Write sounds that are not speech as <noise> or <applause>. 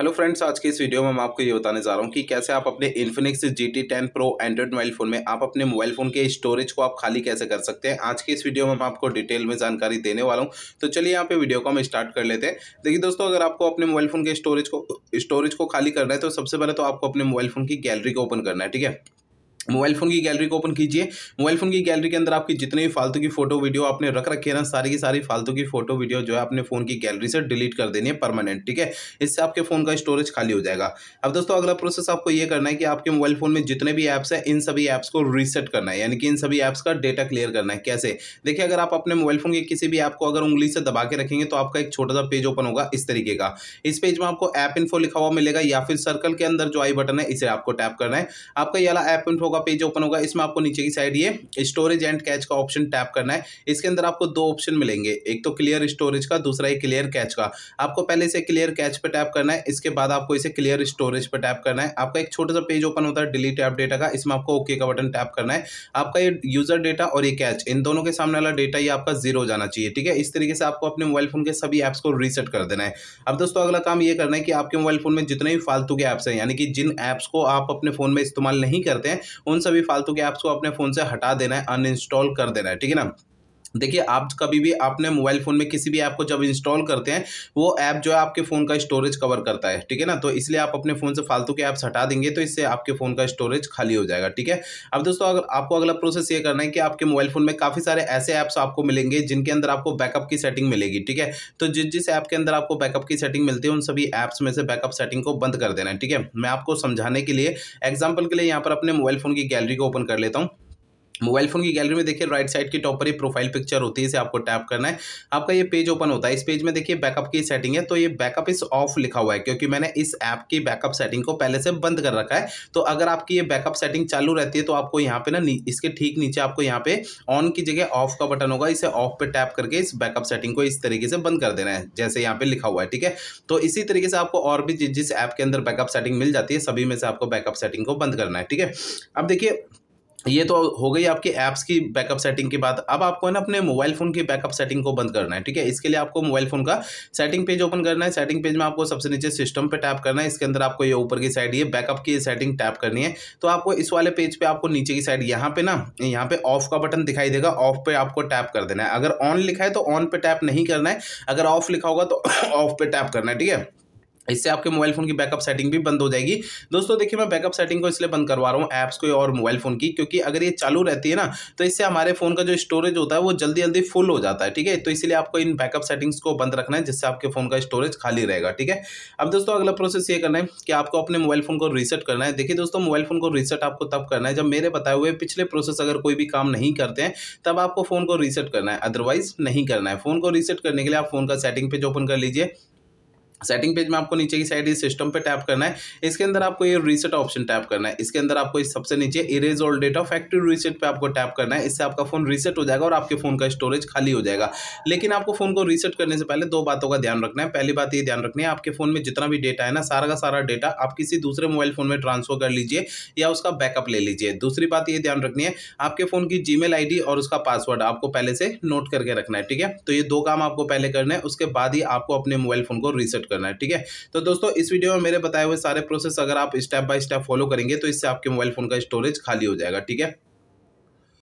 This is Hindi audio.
हेलो फ्रेंड्स आज के इस वीडियो में मैं आपको ये बताने जा रहा हूँ कि कैसे आप अपने Infinix G T ten pro Android mobile phone में आप अपने मोबाइल फ़ोन के स्टोरेज को आप खाली कैसे कर सकते हैं आज के इस वीडियो में मैं आपको डिटेल में जानकारी देने वाला हूँ तो चलिए यहाँ पे वीडियो को हम स्टार्ट कर लेते हैं देखिए दोस्तों अगर आपको अपने मोबाइल फ़ोन के स्टोरेज को स्टोरेज को खाली करना है तो सबसे पहले तो आपको अपने मोबाइल फ़ोन की गैलरी को ओपन करना है ठीक है मोबाइल फ़ोन की गैलरी को ओपन कीजिए मोबाइल फ़ोन की गैलरी के अंदर आपकी जितने भी फालतू की फोटो वीडियो आपने रख रखे हैं सारी की सारी फालतू की फोटो वीडियो जो है अपने फ़ोन की गैलरी से डिलीट कर देनी है परमानेंट ठीक है इससे आपके फ़ोन का स्टोरेज खाली हो जाएगा अब दोस्तों अगला प्रोसेस आपको ये करना है कि आपके मोबाइल फ़ोन में जितने भी ऐप्स हैं इन सभी ऐप्स को रीसेट करना है यानी कि इन सभी ऐप्स का डेटा क्लियर करना है कैसे देखिए अगर आप अपने मोबाइल फ़ोन के किसी भी ऐप को अगर उंगली से दबा के रखेंगे तो आपका एक छोटा सा पेज ओपन होगा इस तरीके का इस पेज में आपको ऐप इन्फो लिखा हुआ मिलेगा या फिर सर्कल के अंदर जो आई बटन है इसे आपको टैप करना है आपका ये वाला ऐप इन्फो पेज ओपन होगा इसमें आपको नीचे की साइड ये स्टोरेज एंड कैच का ऑप्शन टैप करना है इसके अंदर आपको दो ऑप्शन मिलेंगे एक तो क्लियर स्टोरेज का दूसरा ही क्लियर कैच का आपको पहले इसे क्लियर कैच पर टैप करना है इसके बाद आपको इसे क्लियर स्टोरेज पर टैप करना है आपका एक छोटा सा पेज ओपन होता है डिलीट ऐप डेटा का इसमें आपको ओके का बटन टैप करना है आपका ये यूजर डेटा और ये कैच इन दोनों के सामने वाला डेटा ये आपका जीरो जाना चाहिए ठीक है इस तरीके से आपको अपने मोबाइल फोन के सभी ऐप्स को रीसेट कर देना है अब दोस्तों अगला काम ये करना है कि आपके मोबाइल फोन में जितने भी फालतू के ऐप्स हैं यानी कि जिन ऐप्स को आप अपने फोन में इस्तेमाल नहीं करते हैं उन सभी फालतू के ऐप्स को अपने फ़ोन से हटा देना है अनइंस्टॉल कर देना है ठीक है ना देखिए आप कभी भी आपने मोबाइल फ़ोन में किसी भी ऐप को जब इंस्टॉल करते हैं वो ऐप जो है आपके फ़ोन का स्टोरेज कवर करता है ठीक है ना तो इसलिए आप अपने फ़ोन से फालतू के ऐप्स हटा देंगे तो इससे आपके फ़ोन का स्टोरेज खाली हो जाएगा ठीक है अब दोस्तों अगर आपको अगला प्रोसेस ये करना है कि आपके मोबाइल फ़ोन में काफ़ी सारे ऐसे ऐप्स आपको मिलेंगे जिनके अंदर आपको बैकअप की सेटिंग मिलेगी ठीक है तो जिस जिस ऐप के अंदर आपको बैकअप की सेटिंग मिलती है उन सभी ऐप्स में से बैकअप सेटिंग को बंद कर देना है ठीक है मैं आपको समझाने के लिए एग्जाम्पल के लिए यहाँ पर अपने मोबाइल फ़ोन की गैलरी को ओपन कर लेता हूँ मोबाइल फोन की गैलरी में देखिए राइट साइड के टॉप पर ये प्रोफाइल पिक्चर होती है इसे आपको टैप करना है आपका ये पेज ओपन होता है इस पेज में देखिए बैकअप की सेटिंग है तो ये बैकअप इस ऑफ लिखा हुआ है क्योंकि मैंने इस ऐप की बैकअप सेटिंग को पहले से बंद कर रखा है तो अगर आपकी ये बैकअप सेटिंग चालू रहती है तो आपको यहाँ पे ना इसके ठीक नीचे आपको यहाँ पे ऑन की जगह ऑफ का बटन होगा इसे ऑफ पे टैप करके इस बैकअप सेटिंग को इस तरीके से बंद कर देना है जैसे यहाँ पे लिखा हुआ है ठीक है तो इसी तरीके से आपको और भी जिस ऐप के अंदर बैकअप सेटिंग मिल जाती है सभी में से आपको बैकअप सेटिंग को बंद करना है ठीक है अब देखिए ये तो हो गई आपके ऐप्स की बैकअप सेटिंग की बात अब आपको है ना अपने मोबाइल फ़ोन की बैकअप सेटिंग को बंद करना है ठीक है इसके लिए आपको मोबाइल फ़ोन का सेटिंग पेज ओपन करना है सेटिंग पेज में आपको सबसे नीचे सिस्टम पे टैप करना है इसके अंदर आपको ये ऊपर की साइड ये बैकअप की सेटिंग टैप करनी है तो आपको इस वाले पेज पर पे आपको नीचे की साइड यहाँ पे ना यहाँ पे ऑफ का बटन दिखाई देगा ऑफ पे आपको टैप कर देना है अगर ऑन लिखा है तो ऑन पे टैप नहीं करना है अगर ऑफ लिखा होगा तो ऑफ <coughs> पे टैप करना है ठीक है इससे आपके मोबाइल फ़ोन की बैकअप सेटिंग भी बंद हो जाएगी दोस्तों देखिए मैं बैकअप सेटिंग को इसलिए बंद करवा रहा हूँ ऐप्स को और मोबाइल फ़ोन की क्योंकि अगर ये चालू रहती है ना तो इससे हमारे फ़ोन का जो स्टोरेज होता है वो जल्दी जल्दी फुल हो जाता है ठीक है तो इसलिए आपको इन बैकअप सेटिंग्स को बंद रखना है जिससे आपके फ़ोन का स्टोरेज खाली रहेगा ठीक है अब दोस्तों अगला प्रोसेस ये करना है कि आपको अपने मोबाइल फ़ोन को रीसेट करना है देखिए दोस्तों मोबाइल फ़ोन को रीसेट आपको तब करना है जब मेरे बताए हुए पिछले प्रोसेस अगर कोई भी काम नहीं करते हैं तब आपको फ़ोन को रीसेट करना है अदरवाइज़ नहीं करना है फ़ोन को रीसेट करने के लिए आप फ़ोन का सेटिंग पेज ओपन कर लीजिए सेटिंग पेज में आपको नीचे की साइड सिस्टम पे टैप करना है इसके अंदर आपको ये रीसेट ऑप्शन टैप करना है इसके अंदर आपको इस सबसे नीचे erase all data factory reset पे आपको टैप करना है इससे आपका फोन रीसेट हो जाएगा और आपके फोन का स्टोरेज खाली हो जाएगा लेकिन आपको फोन को रीसेट करने से पहले दो बातों का ध्यान रखना है पहली बात ये ध्यान रखनी है आपके फोन में जितना भी डेटा है ना सारा का सारा डेटा आप किसी दूसरे मोबाइल फोन में ट्रांसफर कर लीजिए या उसका बैकअप ले लीजिए दूसरी बात ये ध्यान रखनी है आपके फोन की जी मेल और उसका पासवर्ड आपको पहले से नोट करके रखना है ठीक है तो ये दो काम आपको पहले करना है उसके बाद ही आपको अपने मोबाइल फोन को रीसेट करना है ठीक है तो दोस्तों इस वीडियो में मेरे बताए हुए सारे प्रोसेस अगर आप स्टेप बाय स्टेप फॉलो करेंगे तो इससे आपके मोबाइल फ़ोन का स्टोरेज खाली हो जाएगा ठीक है